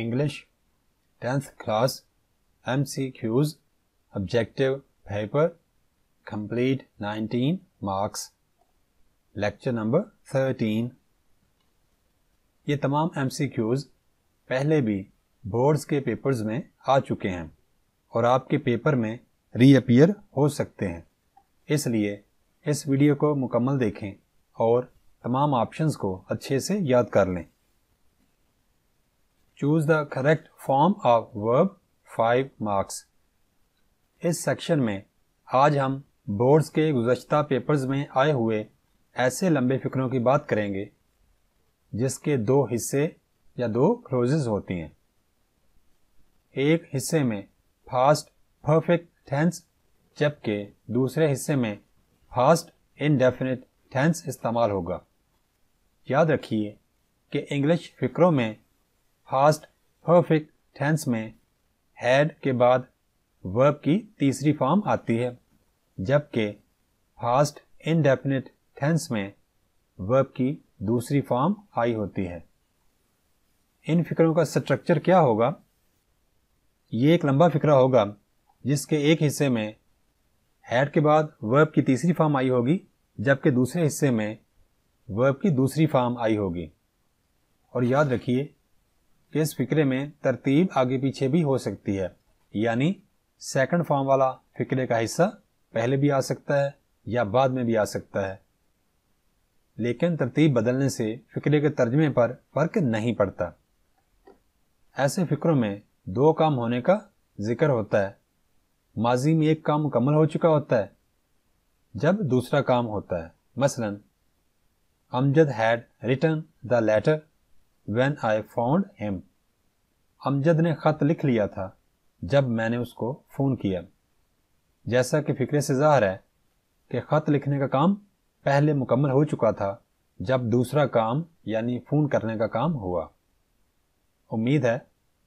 English, 10th class, MCQs, objective paper, complete 19 marks. Lecture number 13 ये तमाम M पहले भी बोर्ड्स के पेपर्स में आ चुके हैं और आपके पेपर में रीअपियर हो सकते हैं इसलिए इस वीडियो को मुकम्मल देखें और तमाम ऑप्शंस को अच्छे से याद कर लें choose the correct form of verb five marks इस सेक्शन में आज हम बोर्ड्स के गुजशत पेपर्स में आए हुए ऐसे लंबे फिक्रों की बात करेंगे जिसके दो हिस्से या दो क्लोजेज होती हैं एक हिस्से में फास्ट परफेक्ट टेंस जबकि दूसरे हिस्से में फास्ट इनडेफिनेट टेंस इस्तेमाल होगा याद रखिए कि इंग्लिश फिक्रों में फास्ट परफेक्ट टेंस में हैड के बाद वर्ब की तीसरी फॉर्म आती है जबकि फास्ट इनडेफिनेट टेंस में वर्ब की दूसरी फॉर्म आई होती है इन फिक्रों का स्ट्रक्चर क्या होगा ये एक लंबा फिक्रा होगा जिसके एक हिस्से में हैड के बाद वर्ब की तीसरी फॉर्म आई होगी जबकि दूसरे हिस्से में वर्ब की दूसरी फॉर्म आई होगी और याद रखिए इस फिक्रे में तरतीब आगे पीछे भी हो सकती है यानी सेकंड फॉर्म वाला फिक्रे का हिस्सा पहले भी आ सकता है या बाद में भी आ सकता है लेकिन तरतीब बदलने से फिक्रे के तर्जमे पर फर्क नहीं पड़ता ऐसे फिक्रों में दो काम होने का जिक्र होता है माजी में एक काम मुकम्मल हो चुका होता है जब दूसरा काम होता है मसलन Amjad had return the letter when I found him Amjad ने ख़त लिख लिया था जब मैंने उसको फ़ोन किया जैसा कि फ़िक्र से ज़ाहिर है कि ख़त लिखने का काम पहले मुकम्मल हो चुका था जब दूसरा काम यानी फ़ोन करने का काम हुआ उम्मीद है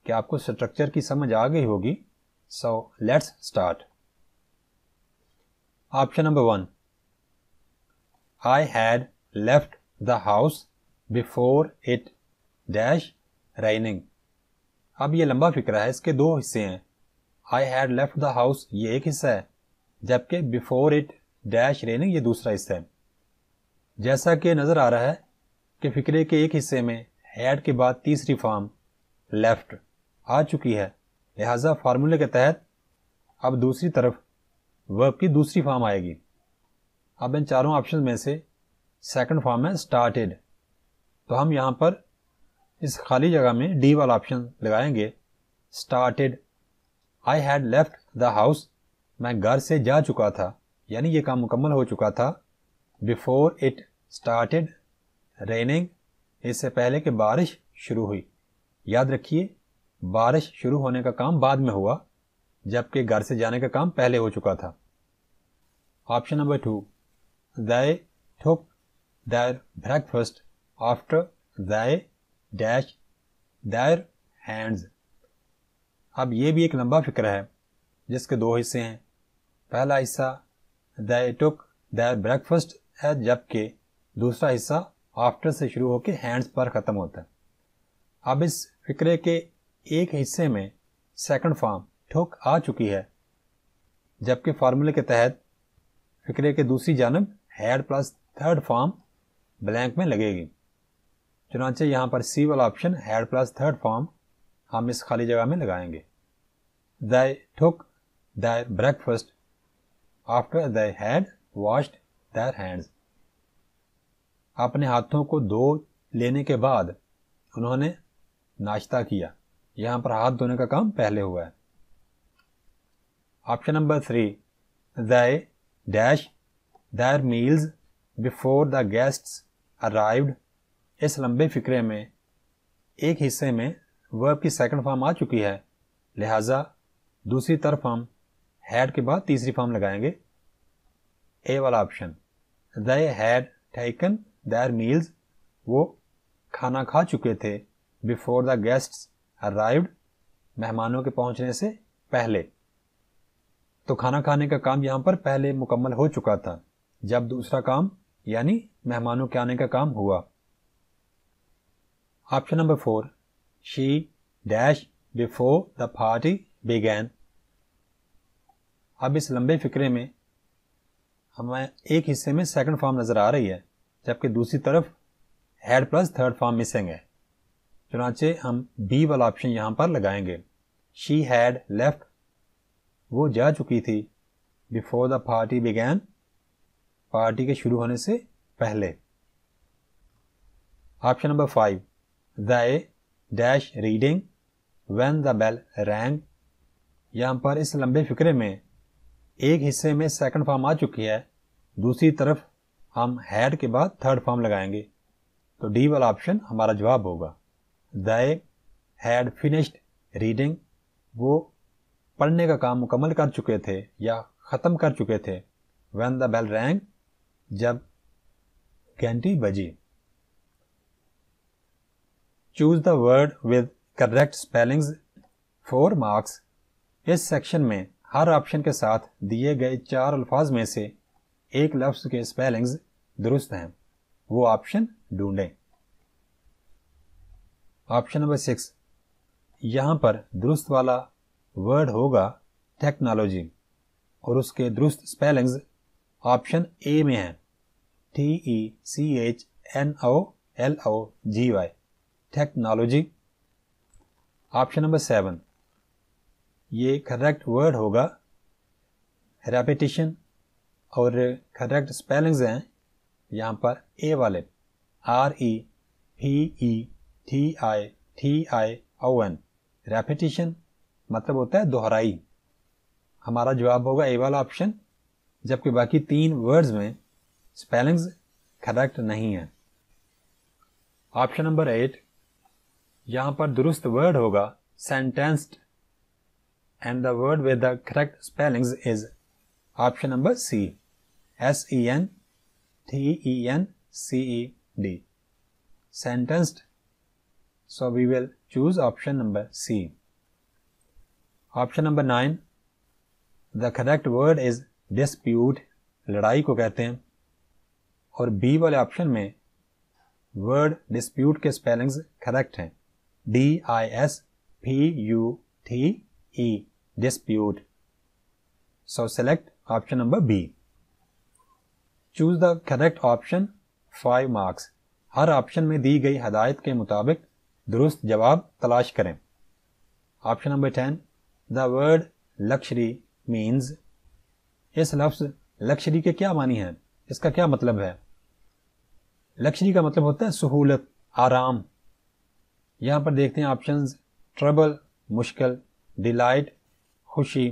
कि आपको स्ट्रक्चर की समझ आ गई होगी so let's start option number one I had left the house before it dash raining अब ये लंबा फिक्रा है इसके दो हिस्से हैं I had left the house ये एक हिस्सा है जबकि बिफोर इट डैश रेनिंग ये दूसरा हिस्सा है जैसा कि नज़र आ रहा है कि फिक्रे के एक हिस्से में हैड के बाद तीसरी फॉर्म लेफ्ट आ चुकी है लिहाजा फार्मूले के तहत अब दूसरी तरफ वर्ब की दूसरी फॉर्म आएगी अब इन चारों ऑप्शन में से सेकंड फॉर्म है स्टार्टेड तो हम यहाँ पर इस खाली जगह में डी वाला ऑप्शन लगाएंगे started I had left the house मैं घर से जा चुका था यानी ये काम मुकम्मल हो चुका था बिफोर इट स्टार्टेड रेनिंग इससे पहले कि बारिश शुरू हुई याद रखिए बारिश शुरू होने का काम बाद में हुआ जबकि घर से जाने का काम पहले हो चुका था option number two took took breakfast after they dash their hands अब ये भी एक लंबा फिक्र है जिसके दो हिस्से हैं पहला हिस्सा दे टुक देयर ब्रेकफस्ट है जबकि दूसरा हिस्सा आफ्टर से शुरू होकर हैंड्स पर ख़त्म होता है अब इस फिक्रे के एक हिस्से में सेकंड फॉर्म ठुक आ चुकी है जबकि फार्मूले के तहत फिक्रे के दूसरी जानब had plus third form blank में लगेगी चुनाचे यहाँ पर सी वाला option had plus third form हम इस खाली जगह में लगाएंगे they took their breakfast after they had washed their hands अपने हाथों को धो लेने के बाद उन्होंने नाश्ता किया यहाँ पर हाथ धोने का काम पहले हुआ है option number three they dash their meals before the guests arrived इस लंबे फिक्रे में एक हिस्से में वर्ब की सेकंड फॉर्म आ चुकी है लिहाजा दूसरी तरफ हम हैड के बाद तीसरी फॉर्म लगाएंगे ए वाला option they had taken their meals वो खाना खा चुके थे बिफोर द गेस्ट अराइव्ड मेहमानों के पहुंचने से पहले तो खाना खाने का काम यहाँ पर पहले मुकम्मल हो चुका था जब दूसरा काम यानी मेहमानों के आने का काम हुआ Option number 4. She dash before the party began. अब इस लंबे फिक्रे में हमें एक हिस्से में सेकंड फॉर्म नज़र आ रही है जबकि दूसरी तरफ had plus third form missing है चुनाचे हम बी वाला ऑप्शन यहां पर लगाएंगे शी हैड लेफ्ट वो जा चुकी थी before the party began party के शुरू होने से पहले option number five they dash reading when the bell rang यहाँ पर इस लंबे फिक्रे में एक हिस्से में सेकंड फॉर्म आ चुकी है दूसरी तरफ हम हैड के बाद थर्ड फॉर्म लगाएंगे तो डी वाला ऑप्शन हमारा जवाब होगा दे हैड फिनिश्ड रीडिंग वो पढ़ने का काम मुकम्मल कर चुके थे या ख़त्म कर चुके थे वैन द बेल रैंग जब घंटी बजी choose the word with correct spellings four marks इस सेक्शन में हर ऑप्शन के साथ दिए गए चार अल्फाज में से एक लफ्ज़ के स्पेलिंग्स दुरुस्त हैं वो ऑप्शन ढूंढें ऑप्शन नंबर सिक्स यहाँ पर दुरुस्त वाला वर्ड होगा टेक्नोलॉजी और उसके दुरुस्त स्पेलिंग्स ऑप्शन ए में हैं T E C H N O L O G Y technology option number seven ये करेक्ट वर्ड होगा रेपिटिशन और करेक्ट स्पेलिंग्स हैं यहाँ पर ए वाले R E P E T I T I O N repetition मतलब होता है दोहराई हमारा जवाब होगा ए वाला ऑप्शन जबकि बाकी तीन वर्ड्स में स्पेलिंग्स करेक्ट नहीं है ऑप्शन नंबर एट यहाँ पर दुरुस्त वर्ड होगा sentenced and the word with the correct spellings is option number C S E N T E N C E D sentenced so we will choose option number C option number nine the correct word is dispute लड़ाई को कहते हैं और B वाले option में word dispute के spellings correct हैं D I S P U T E dispute. So select option number B. Choose the correct option Five marks. हर ऑप्शन में दी गई हदायत के मुताबिक दुरुस्त जवाब तलाश करें option number ten the word luxury means इस लफ्ज़ लक्षरी के क्या मानी है इसका क्या मतलब है लक्शरी का मतलब होता है सहूलत आराम यहाँ पर देखते हैं ऑप्शंस ट्रबल मुश्किल डिलाइट खुशी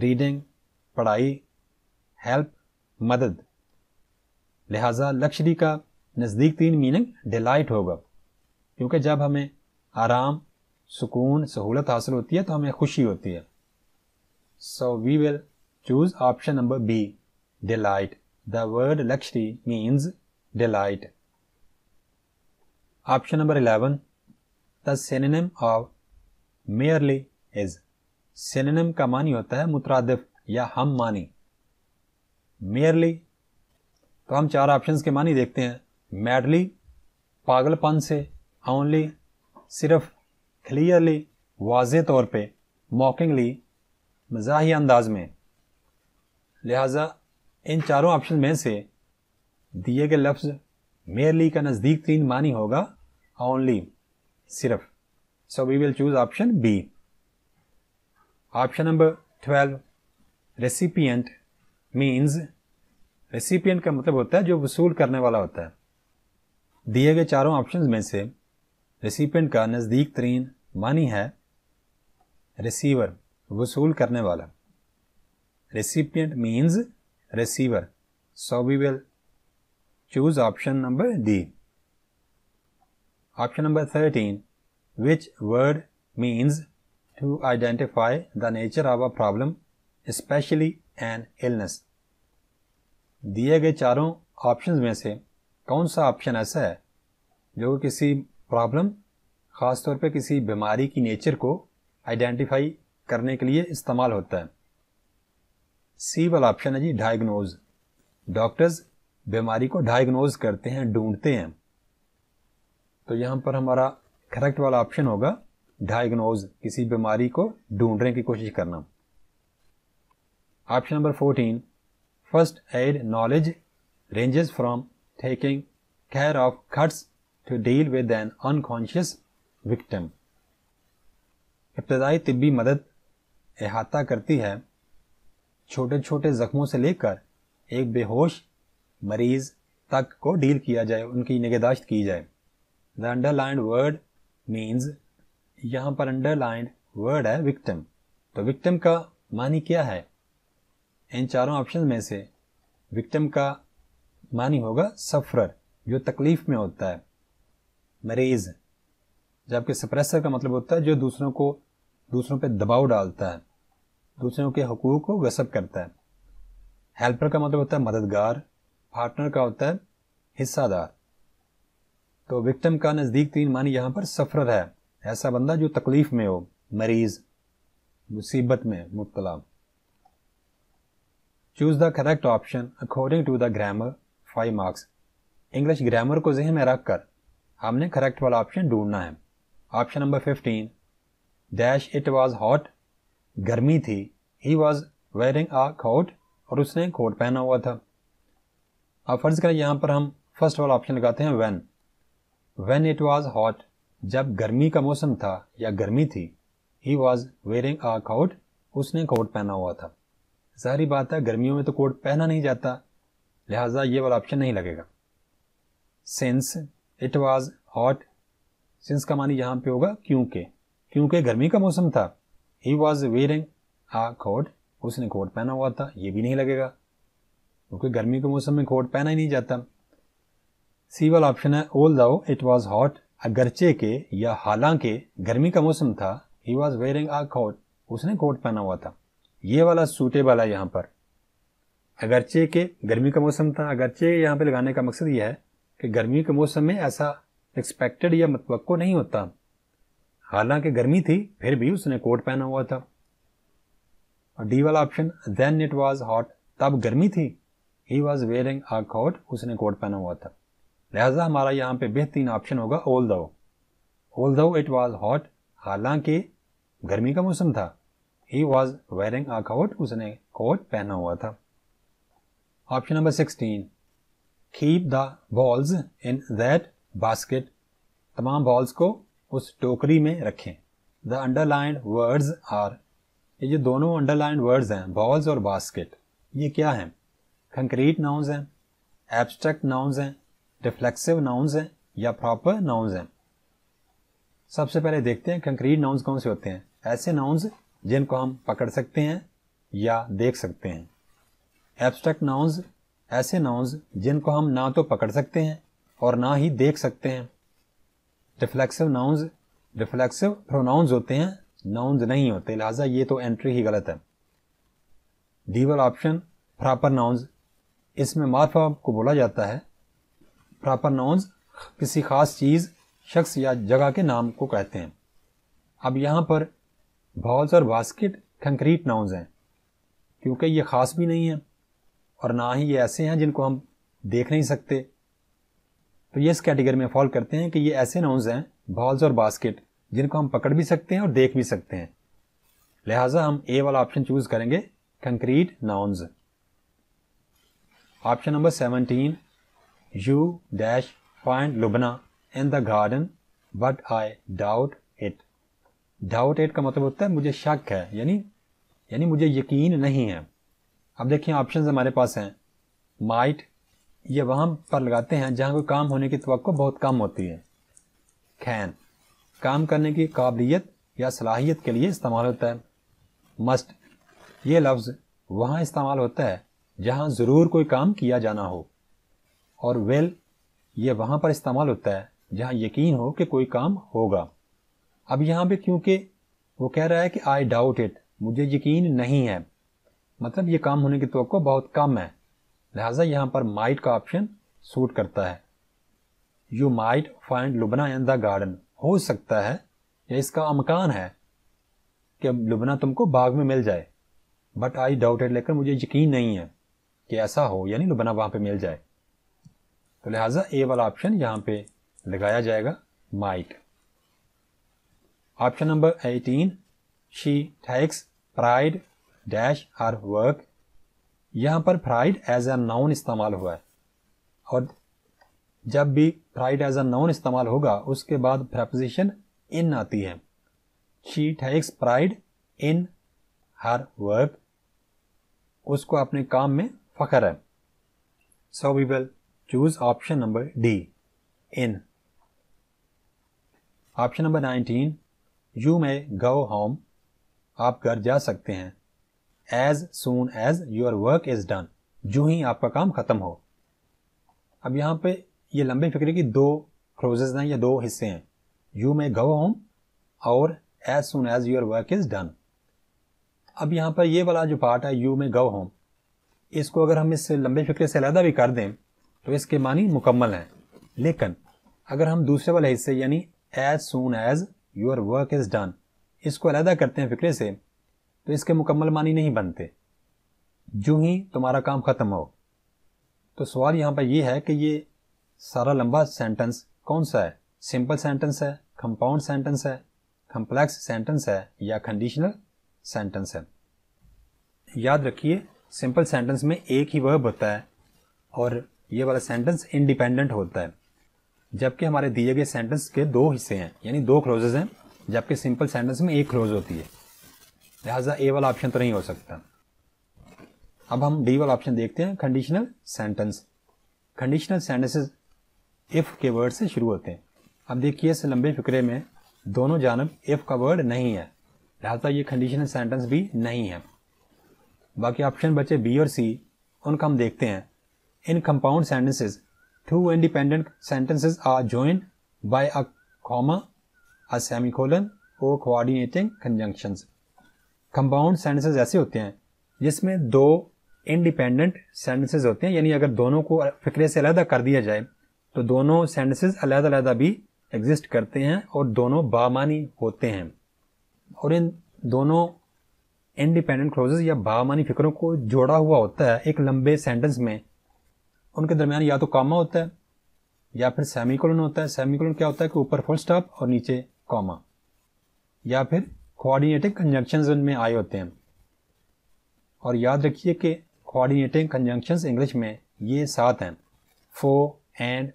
रीडिंग पढ़ाई हेल्प मदद लिहाजा लक्षरी का नज़दीक तीन मीनिंग डिलाइट होगा क्योंकि जब हमें आराम सुकून सहूलत हासिल होती है तो हमें खुशी होती है so we will choose option number B delight the word luxury means delight option number eleven the synonym of merely is synonym का मानी होता है मुतरादिफ या हम मानी मेयरली तो हम चार ऑप्शंस के मानी देखते हैं मैडली पागलपन से ओनली सिर्फ क्लियरली वाज तौर पे मॉकिंगली मजाही अंदाज में लिहाजा इन चारों ऑप्शन में से दिए गए लफ्ज़ मेयरली का नज़दीक तीन मानी होगा ओनली सिर्फ सो we will choose option B. Option number 12 recipient means recipient का मतलब होता है जो वसूल करने वाला होता है दिए गए चारों ऑप्शन में से रेसिपेंट का नज़दीक तरीन मानी है रिसीवर वसूल करने वाला recipient means receiver so we will choose option number D option number thirteen which word means to identify the nature of a problem especially an illness? दिए गए चारों ऑप्शन में से कौन सा ऑप्शन ऐसा है जो किसी प्रॉब्लम ख़ास तौर पर किसी बीमारी की नेचर को आइडेंटिफाई करने के लिए इस्तेमाल होता है सी वाला ऑप्शन है जी डायग्नोज डॉक्टर्स बीमारी को डायग्नोज करते हैं ढूंढते हैं तो यहाँ पर हमारा करेक्ट वाला ऑप्शन होगा डायग्नोज किसी बीमारी को ढूंढने की कोशिश करना option number fourteen first aid knowledge ranges from taking care of cuts to deal with an unconscious victim इब्तदाई तिबी मदद अहाता करती है छोटे छोटे ज़ख्मों से लेकर एक बेहोश मरीज़ तक को डील किया जाए उनकी निगहदाश्त की जाए द अंडरलाइंड वर्ड मीन्स यहाँ पर अंडरलाइंड वर्ड है विक्टिम तो विक्टिम का मानी क्या है इन चारों ऑप्शन में से विक्टिम का मानी होगा सफरर जो तकलीफ में होता है मरीज जबकि सप्रेसर का मतलब होता है जो दूसरों को दूसरों पर दबाव डालता है दूसरों के हकूक को गसब करता है हेल्पर का मतलब होता है मददगार पार्टनर का होता है हिस्सादार तो विक्टिम का नज़दीक तीन मानी यहाँ पर सफर है ऐसा बंदा जो तकलीफ में हो मरीज मुसीबत में मुबतला choose the correct option according to the grammar five marks English grammar को जहन में रख कर हमने करेक्ट वाला ऑप्शन ढूंढना है option number fifteen dash it was hot गर्मी थी he was wearing a coat और उसने कोट पहना हुआ था अब फर्ज करें यहाँ पर हम फर्स्ट वाला ऑप्शन लगाते हैं when when it was hot जब गर्मी का मौसम था या गर्मी थी he was wearing a coat उसने कोट पहना हुआ था जहरी बात है गर्मियों में तो कोट पहना नहीं जाता लिहाजा ये वाला ऑप्शन नहीं लगेगा since it was hot since का मानी यहाँ पे होगा क्योंकि क्योंकि गर्मी का मौसम था he was wearing a coat उसने कोट पहना हुआ था ये भी नहीं लगेगा क्योंकि गर्मी के मौसम में कोट पहना ही नहीं जाता सी वाला ऑप्शन है ओल दाओ इट वॉज हॉट अगरचे के या हालांकि गर्मी का मौसम था he was wearing a coat उसने कोट पहना हुआ था ये वाला सूटेबल है यहाँ पर अगरचे के गर्मी का मौसम था अगरचे यहाँ पे लगाने का मकसद यह है कि गर्मी के मौसम में ऐसा एक्सपेक्टेड या मतव नहीं होता हालांकि गर्मी थी फिर भी उसने कोट पहना हुआ था और डी वाला option then it was hot तब गर्मी थी he was wearing a coat उसने कोट पहना हुआ था लिहाजा हमारा यहाँ पे बेहतरीन ऑप्शन होगा ओल दो ओल दो इट वॉज हॉट हालांकि गर्मी का मौसम था he was wearing a coat उसने कोट पहना हुआ था option number sixteen keep the balls in that basket तमाम बॉल्स को उस टोकरी में रखें द अंडरलाइंड वर्ड्स आर ये जो दोनों अंडरलाइंड वर्ड्स हैं बॉल्स और बास्केट ये क्या हैं कंक्रीट नाउन्स हैं एब्स्ट्रैक्ट नाउन्स हैं रिफ्लेक्सिव नाउन्स हैं या प्रॉपर नाउन्स हैं सबसे पहले देखते हैं कंक्रीट नाउन्स कौन से होते हैं ऐसे नाउन्स जिनको हम पकड़ सकते हैं या देख सकते हैं एब्स्ट्रैक्ट नाउन्स ऐसे नाउन्स जिनको हम ना तो पकड़ सकते हैं और ना ही देख सकते हैं रिफ्लेक्सिव नाउन्स रिफ्लेक्सिव प्रोनाउंस होते हैं नाउन्स नहीं होते लिहाजा ये तो एंट्री ही गलत है डीवल ऑप्शन प्रॉपर नाउन्स इसमें मार्फ को बोला जाता है प्रॉपर नाउन्स किसी खास चीज़ शख्स या जगह के नाम को कहते हैं अब यहाँ पर बॉल्स और बास्केट कंक्रीट नाउन्स हैं क्योंकि ये ख़ास भी नहीं हैं और ना ही ये ऐसे हैं जिनको हम देख नहीं सकते तो ये इस कैटेगरी में फॉल करते हैं कि ये ऐसे नाउन्स हैं बॉल्स और बास्केट जिनको हम पकड़ भी सकते हैं और देख भी सकते हैं लिहाजा हम ए वाला ऑप्शन चूज़ करेंगे concrete nouns option number seventeen You dash find Lubna in the garden but I doubt it doubt it का मतलब होता है मुझे शक है यानी यानी मुझे यकीन नहीं है अब देखिए ऑप्शन हमारे पास हैं माइट ये वहाँ पर लगाते हैं जहाँ कोई काम होने की तो बहुत कम होती है कैन काम करने की काबिलियत या सलाहियत के लिए इस्तेमाल होता है मस्ट ये लफ्ज़ वहाँ इस्तेमाल होता है जहाँ ज़रूर कोई काम किया जाना हो और वेल ये वहाँ पर इस्तेमाल होता है जहां यकीन हो कि कोई काम होगा अब यहाँ पे क्योंकि वो कह रहा है कि आई डाउट इट मुझे यकीन नहीं है मतलब ये काम होने की तो बहुत कम है लिहाजा यहाँ पर माइट का ऑप्शन सूट करता है you might find Lubna in the garden हो सकता है या इसका अमकान है कि लुबना तुमको बाग में मिल जाए बट आई डाउट इट लेकर मुझे यकीन नहीं है कि ऐसा हो यानी लुबना वहाँ पर मिल जाए तो लिहाजा ए वाला ऑप्शन यहाँ पे लगाया जाएगा might option number eighteen she takes pride dash her work यहाँ पर प्राइड एज ए नाउन इस्तेमाल हुआ है और जब भी प्राइड एज ए नाउन इस्तेमाल होगा उसके बाद प्रपोजिशन इन आती है she takes pride in her work उसको अपने काम में फखर है so we will choose option number D in option number nineteen you may go home आप घर जा सकते हैं as soon as your work is done जो ही आपका काम खत्म हो अब यहां पे ये लंबे फिक्रे की दो क्लोजेज हैं या दो हिस्से हैं यू मे गो होम और as soon as your work is done अब यहां पर ये वाला जो पार्ट है यू मे गो होम इसको अगर हम इस लंबे फिक्रे से अलहदा भी कर दें तो इसके मानी मुकम्मल हैं लेकिन अगर हम दूसरे वाले हिस्से यानी as soon as your work is done इसको अलहदा करते हैं फिक्रे से तो इसके मुकम्मल मानी नहीं बनते जो ही तुम्हारा काम ख़त्म हो तो सवाल यहाँ पर यह है कि ये सारा लंबा सेंटेंस कौन सा है सिंपल सेंटेंस है कंपाउंड सेंटेंस है कंप्लेक्स सेंटेंस है या कंडीशनल सेंटेंस है याद रखिए सिंपल सेंटेंस में एक ही वर्ब होता है और ये वाला सेंटेंस इंडिपेंडेंट होता है जबकि हमारे दिए गए सेंटेंस के दो हिस्से हैं यानी दो क्लोजेज हैं जबकि सिंपल सेंटेंस में एक क्लोज होती है लिहाजा ए वाला ऑप्शन तो नहीं हो सकता अब हम डी वाला ऑप्शन देखते हैं conditional sentence conditional sentences if के वर्ड से शुरू होते हैं अब देखिए इस लंबे फिक्रे में दोनों जानब इफ का वर्ड नहीं है लिहाजा ये कंडीशनल सेंटेंस भी नहीं है बाकी ऑप्शन बचे बी और सी उनका हम देखते हैं In compound sentences, two independent sentences are joined by a comma, a semicolon or coordinating conjunctions. Compound sentences ऐसे होते हैं जिसमें दो इंडिपेंडेंट सेंटेंसेज होते हैं यानी अगर दोनों को फिक्रे से अलहदा कर दिया जाए तो दोनों सेंटेंसेज अलहदा अलहदा भी एग्जिस्ट करते हैं और दोनों बामानी होते हैं और इन दोनों इंडिपेंडेंट क्लोजेज या बामानी फिक्रों को जोड़ा हुआ होता है एक लंबे सेंटेंस में उनके दरमियान या तो कामा होता है या फिर सेमिकोलन होता है सेमिकोलन क्या होता है कि ऊपर फुल स्टॉप और नीचे कॉमा या फिर कोऑर्डिनेटिंग कंजंक्शंस उनमें आए होते हैं और याद रखिए कि कोऑर्डिनेटिंग कंजंक्शंस इंग्लिश में ये सात हैं for and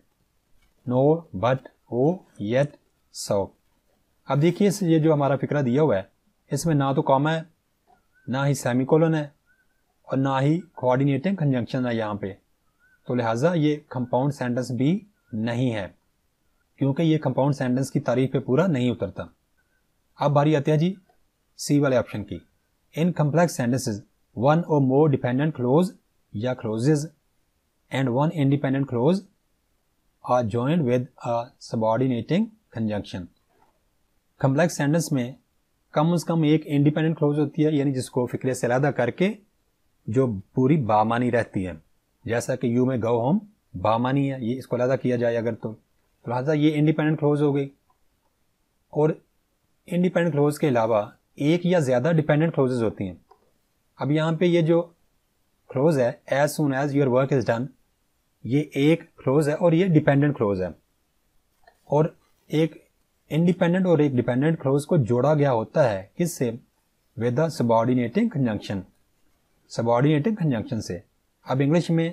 nor but or yet so अब देखिए ये जो हमारा फिक्रा दिया हुआ है इसमें ना तो कॉमा है ना ही सेमिकोलन है और ना ही कोऑर्डिनेटिंग कंजंक्शन है यहाँ पे तो लिहाजा ये कंपाउंड सेंटेंस भी नहीं है क्योंकि ये कंपाउंड सेंटेंस की तारीफ पे पूरा नहीं उतरता अब बारी आती है जी सी वाले ऑप्शन की इन कम्प्लेक्स सेंटेंसेज वन और मोर डिपेंडेंट क्लोज या clauses and one independent clause are joined with a subordinating conjunction complex sentence में कम अज कम एक इंडिपेंडेंट क्लोज होती है यानी जिसको फिक्रे से अलहदा करके जो पूरी बामानी रहती है जैसा कि यू में गो होम बामानी है ये इसको अलहदा किया जाए अगर तो लिहाजा ये इंडिपेंडेंट क्लोज हो गई और इंडिपेंडेंट क्लोज के अलावा एक या ज़्यादा डिपेंडेंट क्लोजेज होती हैं अब यहाँ पे ये जो क्लोज है as soon as your work is done ये एक क्लोज है और ये डिपेंडेंट क्लोज है और एक इंडिपेंडेंट और एक डिपेंडेंट क्लोज को जोड़ा गया होता है किससे with the subordinating conjunction subordinating conjunction से अब इंग्लिश में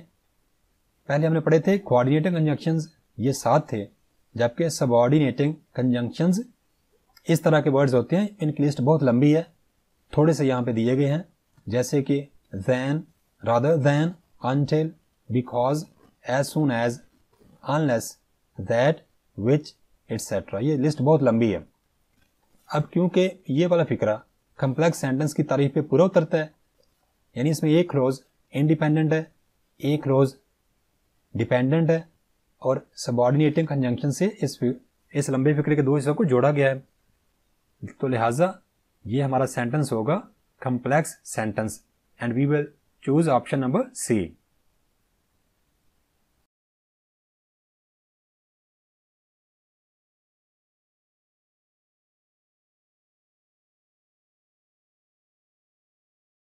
पहले हमने पढ़े थे कोऑर्डिनेटिंग कंजंक्शंस ये सात थे जबकि सबऑर्डिनेटिंग कंजंक्शंस इस तरह के वर्ड्स होते हैं इनकी लिस्ट बहुत लंबी है थोड़े से यहाँ पे दिए गए हैं जैसे कि than rather than until because as soon as unless that which etcetera ये लिस्ट बहुत लंबी है अब क्योंकि ये वाला फिक्रा कंप्लेक्स सेंटेंस की तारीफ पे पूरा उतरता है यानी इसमें एक क्लोज इनडिपेंडेंट है ए रोज़ डिपेंडेंट है और सबॉर्डिनेटिंग कंजंक्शन से इस इस लंबे फिक्रे के दो हिस्सों को जोड़ा गया है तो लिहाजा ये हमारा सेंटेंस होगा complex sentence and we will choose option number C